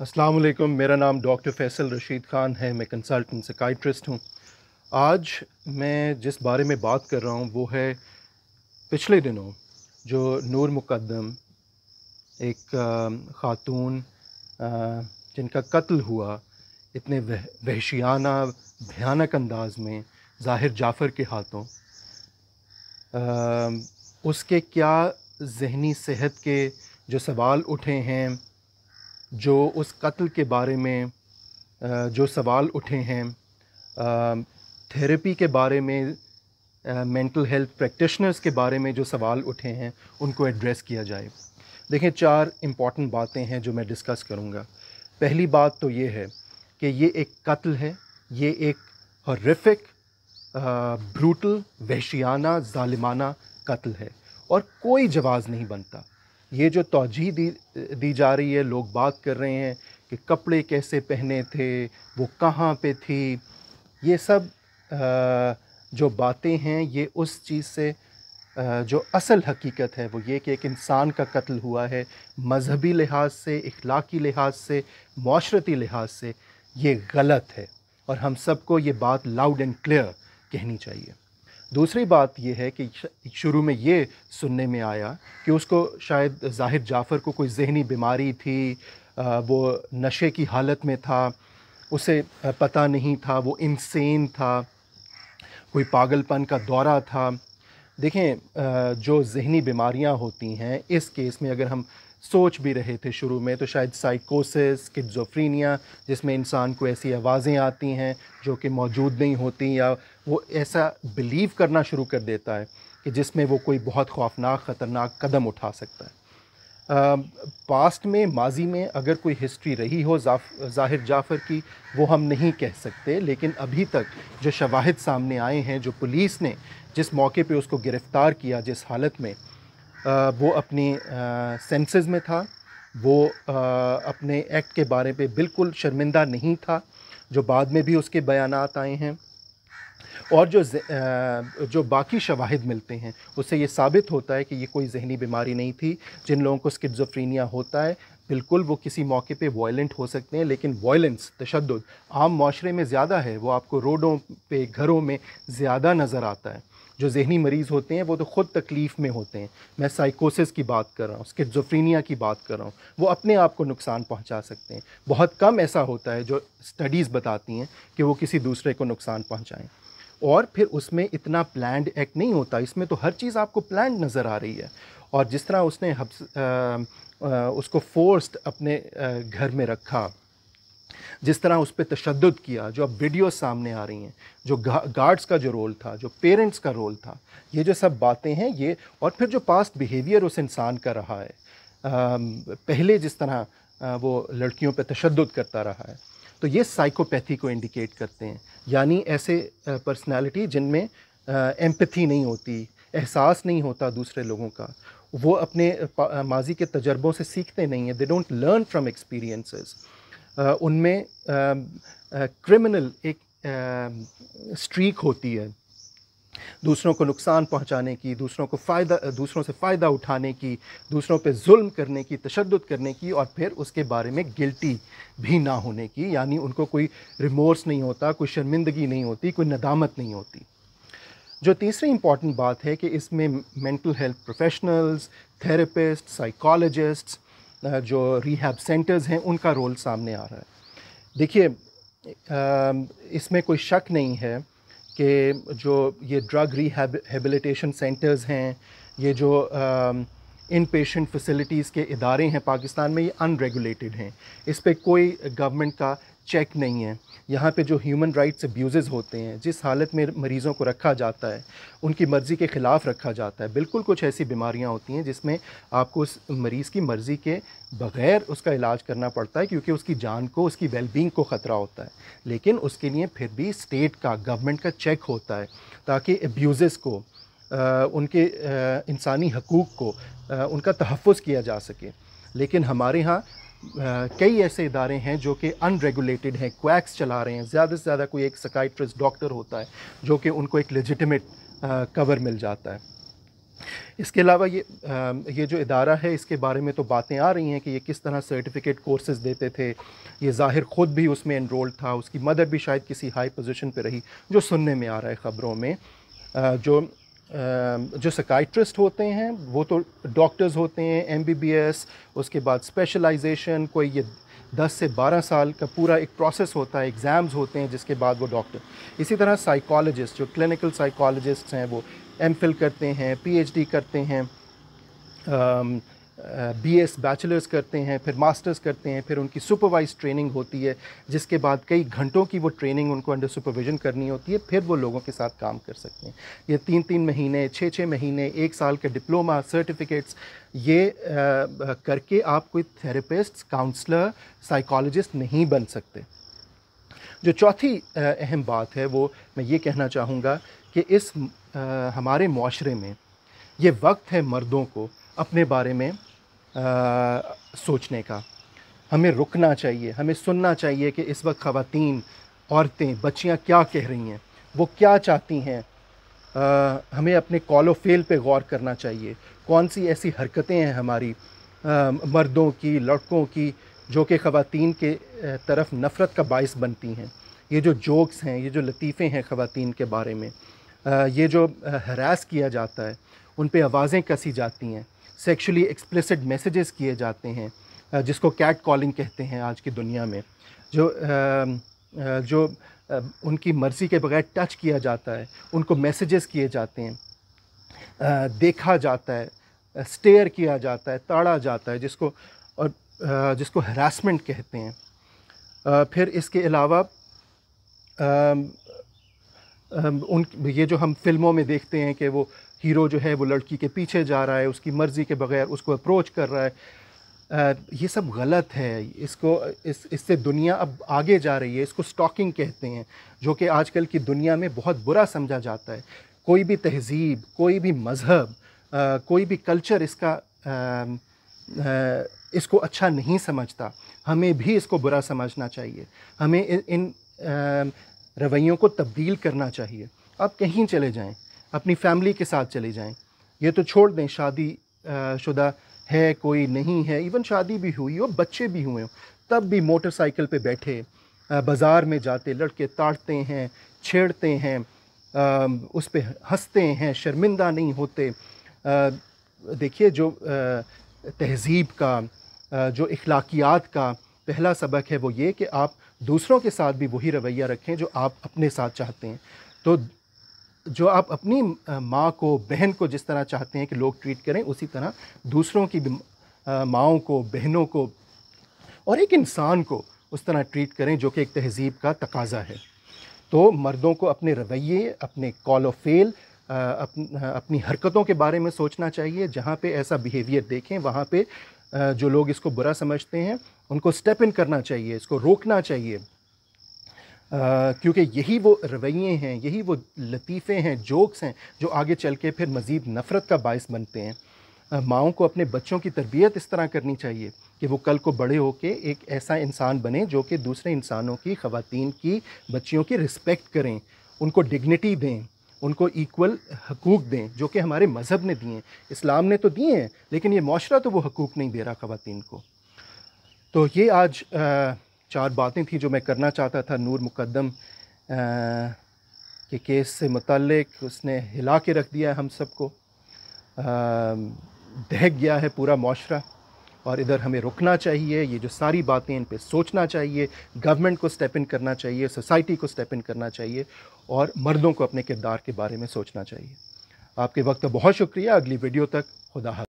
असलकम मेरा नाम डॉक्टर फैसल रशीद ख़ान है मैं कंसल्टेंट सकाइट्रिस्ट हूँ आज मैं जिस बारे में बात कर रहा हूँ वो है पिछले दिनों जो नूर मुकदम एक ख़ातून जिनका कत्ल हुआ इतने वह, वहशियाना भयानक अंदाज में जाहिर जाफ़र के हाथों उसके क्या जहनी सेहत के जो सवाल उठे हैं जो उस कत्ल के बारे में जो सवाल उठे हैं थेरेपी के बारे में मेंटल हेल्थ प्रैक्टिशनर्स के बारे में जो सवाल उठे हैं उनको एड्रेस किया जाए देखें चार इम्पॉर्टेंट बातें हैं जो मैं डिस्कस करूँगा पहली बात तो ये है कि ये एक कत्ल है ये एक हॉरिफिक ब्रूटल वहशियाना ालिमाना कत्ल है और कोई जवाज़ नहीं बनता ये जो तोजी दी दी जा रही है लोग बात कर रहे हैं कि कपड़े कैसे पहने थे वो कहाँ पे थी ये सब जो बातें हैं ये उस चीज़ से जो असल हकीकत है वो ये कि एक इंसान का कत्ल हुआ है मजहबी लिहाज से इखलाकी लिहाज से माशरती लिहाज से ये गलत है और हम सबको ये बात लाउड एंड क्लियर कहनी चाहिए दूसरी बात यह है कि शुरू में ये सुनने में आया कि उसको शायद जाहिर जाफ़र को कोई जहनी बीमारी थी वो नशे की हालत में था उसे पता नहीं था वो इंसेन था कोई पागलपन का दौरा था देखें जो जहनी बीमारियां होती हैं इस केस में अगर हम सोच भी रहे थे शुरू में तो शायद साइकोसिस किज्जोफ्रीनिया जिसमें इंसान को ऐसी आवाज़ें आती हैं जो कि मौजूद नहीं होती या वो ऐसा बिलीव करना शुरू कर देता है कि जिसमें वो कोई बहुत खौफनाक ख़तरनाक कदम उठा सकता है पास्ट में माजी में अगर कोई हिस्ट्री रही हो जाहिर जाफ़र की वो हम नहीं कह सकते लेकिन अभी तक जो शवाहद सामने आए हैं जो पुलिस ने जिस मौके पे उसको गिरफ़्तार किया जिस हालत में वो अपनी सेंसेस में था वो अपने एक्ट के बारे पे बिल्कुल शर्मिंदा नहीं था जो बाद में भी उसके बयान आए हैं और जो जो बाकी शवाहद मिलते हैं उससे ये साबित होता है कि ये कोई जहनी बीमारी नहीं थी जिन लोगों को स्किजोफ्रीनिया होता है बिल्कुल वो किसी मौके पे वॉयलेंट हो सकते हैं लेकिन वायलेंस तशद आम माशरे में ज़्यादा है वो आपको रोडों पे घरों में ज़्यादा नज़र आता है जो जहनी मरीज़ होते हैं वो तो ख़ुद तकलीफ़ में होते हैं मैं साइकोसिस की बात कर रहा हूँ उसके जोफ्रीनिया की बात कर रहा हूँ वो अपने आप को नुकसान पहुँचा सकते हैं बहुत कम ऐसा होता है जो स्टडीज़ बताती हैं कि वो किसी दूसरे को नुकसान पहुँचाएँ और फिर उसमें इतना प्लान्ड एक्ट नहीं होता इसमें तो हर चीज़ आपको प्लान नज़र आ रही है और जिस तरह उसने हब्स, आ, आ, उसको फोर्स्ड अपने आ, घर में रखा जिस तरह उस पर तशद किया जो अब वीडियो सामने आ रही हैं जो गार्ड्स का जो रोल था जो पेरेंट्स का रोल था ये जो सब बातें हैं ये और फिर जो पास्ट बिहेवियर उस इंसान का रहा है पहले जिस तरह वो लड़कियों पर तशद करता रहा है तो ये साइकोपैथी को इंडिकेट करते हैं यानी ऐसे पर्सनैलिटी जिनमें एम्पथी नहीं होती एहसास नहीं होता दूसरे लोगों का वो अपने माजी के तजर्बों से सीखते नहीं हैं they don't learn from experiences उनमें क्रिमिनल एक स्ट्रीक होती है दूसरों को नुकसान पहुंचाने की दूसरों को फ़ायदा दूसरों से फ़ायदा उठाने की दूसरों पे जुल्म करने की तशद करने की और फिर उसके बारे में गिल्टी भी ना होने की यानी उनको कोई रिमोर्स नहीं होता कोई शर्मिंदगी नहीं होती कोई नदामत नहीं होती जो तीसरी इम्पॉर्टेंट बात है कि इसमें mental health professionals therapist psychologists जो रिहैब सेंटर्स हैं उनका रोल सामने आ रहा है देखिए इसमें कोई शक नहीं है कि जो ये ड्रग रिहेबिलिटेशन सेंटर्स हैं ये जो इन पेशेंट फैसिलिटीज़ के इदारे हैं पाकिस्तान में ये अनरेगुलेटेड हैं इस पर कोई गवर्नमेंट का चेक नहीं है यहाँ पे जो ह्यूमन राइट्स अब्यूज़ होते हैं जिस हालत में मरीज़ों को रखा जाता है उनकी मर्ज़ी के ख़िलाफ़ रखा जाता है बिल्कुल कुछ ऐसी बीमारियाँ होती हैं जिसमें आपको उस मरीज़ की मर्ज़ी के बग़ैर उसका इलाज करना पड़ता है क्योंकि उसकी जान को उसकी वेलबींग को ख़तरा होता है लेकिन उसके लिए फिर भी स्टेट का गवर्नमेंट का चेक होता है ताकि अब्यूज़ को आ, उनके इंसानी हकूक़ को आ, उनका तहफ़ किया जा सके लेकिन हमारे यहाँ कई ऐसे इदारे हैं जो कि अनरेगुलेटेड हैं क्वैक्स चला रहे हैं ज़्यादा से ज़्यादा कोई एक सकाइट्रिस्ट डॉक्टर होता है जो कि उनको एक लजिटमेट कवर मिल जाता है इसके अलावा ये आ, ये जो इदारा है इसके बारे में तो बातें आ रही हैं कि ये किस तरह सर्टिफिकेट कोर्सेज देते थे ये ज़ाहिर ख़ुद भी उसमें इनरोल्ड था उसकी मदर भी शायद किसी हाई पोजीशन पे रही जो सुनने में आ रहा है ख़बरों में आ, जो जो सकाइट्रिस्ट होते हैं वो तो डॉक्टर्स होते हैं एमबीबीएस उसके बाद स्पेशलाइजेशन कोई ये दस से बारह साल का पूरा एक प्रोसेस होता है एग्ज़ाम्स होते हैं जिसके बाद वो डॉक्टर इसी तरह साइकोलॉजिस्ट जो क्लिनिकल साइकोलॉजिस्ट हैं वो एम करते हैं पी करते हैं बीएस बैचलर्स करते हैं फिर मास्टर्स करते हैं फिर उनकी सुपरवाइज ट्रेनिंग होती है जिसके बाद कई घंटों की वो ट्रेनिंग उनको अंडर सुपरविजन करनी होती है फिर वो लोगों के साथ काम कर सकते हैं ये तीन तीन महीने छः छः महीने एक साल के डिप्लोमा सर्टिफिकेट्स ये आ, करके आप कोई थेरेपिस्ट काउंसलर साइकोलॉजिस्ट नहीं बन सकते जो चौथी अहम बात है वो मैं ये कहना चाहूँगा कि इस आ, हमारे माशरे में ये वक्त है मर्दों को अपने बारे में आ, सोचने का हमें रुकना चाहिए हमें सुनना चाहिए कि इस वक्त ख़वान औरतें बच्चियां क्या कह रही हैं वो क्या चाहती हैं हमें अपने कॉलो फेल पे गौर करना चाहिए कौन सी ऐसी हरकतें हैं हमारी आ, मर्दों की लड़कों की जो कि ख़वान के तरफ नफ़रत का बायस बनती हैं ये जो जोक्स हैं ये जो लतीफ़े हैं ख़वान के बारे में आ, ये जो हरास किया जाता है उन पर आवाज़ें कसी जाती हैं सेक्शुअली एक्सप्लिसिट मैसेजेस किए जाते हैं जिसको कैट कॉलिंग कहते हैं आज की दुनिया में जो जो उनकी मर्ज़ी के बगैर टच किया जाता है उनको मैसेजेस किए जाते हैं देखा जाता है स्टेयर किया जाता है ताड़ा जाता है जिसको और जिसको हरासमेंट कहते हैं फिर इसके अलावा उन ये जो हम फिल्मों में देखते हैं कि वो हीरो जो है वो लड़की के पीछे जा रहा है उसकी मर्ज़ी के बगैर उसको अप्रोच कर रहा है आ, ये सब गलत है इसको इस इससे दुनिया अब आगे जा रही है इसको स्टॉकिंग कहते हैं जो कि आजकल की दुनिया में बहुत बुरा समझा जाता है कोई भी तहजीब कोई भी मज़हब कोई भी कल्चर इसका आ, आ, इसको अच्छा नहीं समझता हमें भी इसको बुरा समझना चाहिए हमें इन, इन रवैयों को तब्दील करना चाहिए आप कहीं चले जाएं अपनी फैमिली के साथ चले जाएं ये तो छोड़ दें शादी शुदा है कोई नहीं है इवन शादी भी हुई हो बच्चे भी हुए तब भी मोटरसाइकिल पे बैठे बाज़ार में जाते लड़के ताड़ते हैं छेड़ते हैं आ, उस पर हंसते हैं शर्मिंदा नहीं होते देखिए जो तहज़ीब का जो अखलाकियात का पहला सबक है वो ये कि आप दूसरों के साथ भी वही रवैया रखें जो आप अपने साथ चाहते हैं तो जो आप अपनी माँ को बहन को जिस तरह चाहते हैं कि लोग ट्रीट करें उसी तरह दूसरों की माओं को बहनों को और एक इंसान को उस तरह ट्रीट करें जो कि एक तहजीब का तकाजा है तो मर्दों को अपने रवैये अपने कॉल ऑफ फेल अपनी हरकतों के बारे में सोचना चाहिए जहाँ पे ऐसा बिहेवियर देखें वहाँ पे जो लोग इसको बुरा समझते हैं उनको स्टेप इन करना चाहिए इसको रोकना चाहिए क्योंकि यही वो रवैये हैं यही वो लतीफ़े हैं जोक्स हैं जो आगे चल के फिर मज़ीद नफ़रत का बायस बनते हैं माओं को अपने बच्चों की तरबियत इस तरह करनी चाहिए कि वो कल को बड़े होकर एक ऐसा इंसान बने जो कि दूसरे इंसानों की ख़वातीन की बच्चियों की रिस्पेक्ट करें उनको डिग्निटी दें उनको इक्वल हकूक़ दें जो कि हमारे मज़हब ने दिए हैं इस्लाम ने तो दिए हैं लेकिन ये माशरा तो वो हकूक़ नहीं दे रहा ख़वान को तो ये आज चार बातें थी जो मैं करना चाहता था नूर मुकदम के केस से मतलब उसने हिला के रख दिया है हम सबको दहक गया है पूरा माशरा और इधर हमें रुकना चाहिए ये जो सारी बातें इन पर सोचना चाहिए गवर्नमेंट को स्टेप इन करना चाहिए सोसाइटी को स्टेप इन करना चाहिए और मर्दों को अपने किरदार के बारे में सोचना चाहिए आपके वक्त का बहुत शुक्रिया अगली वीडियो तक खुदा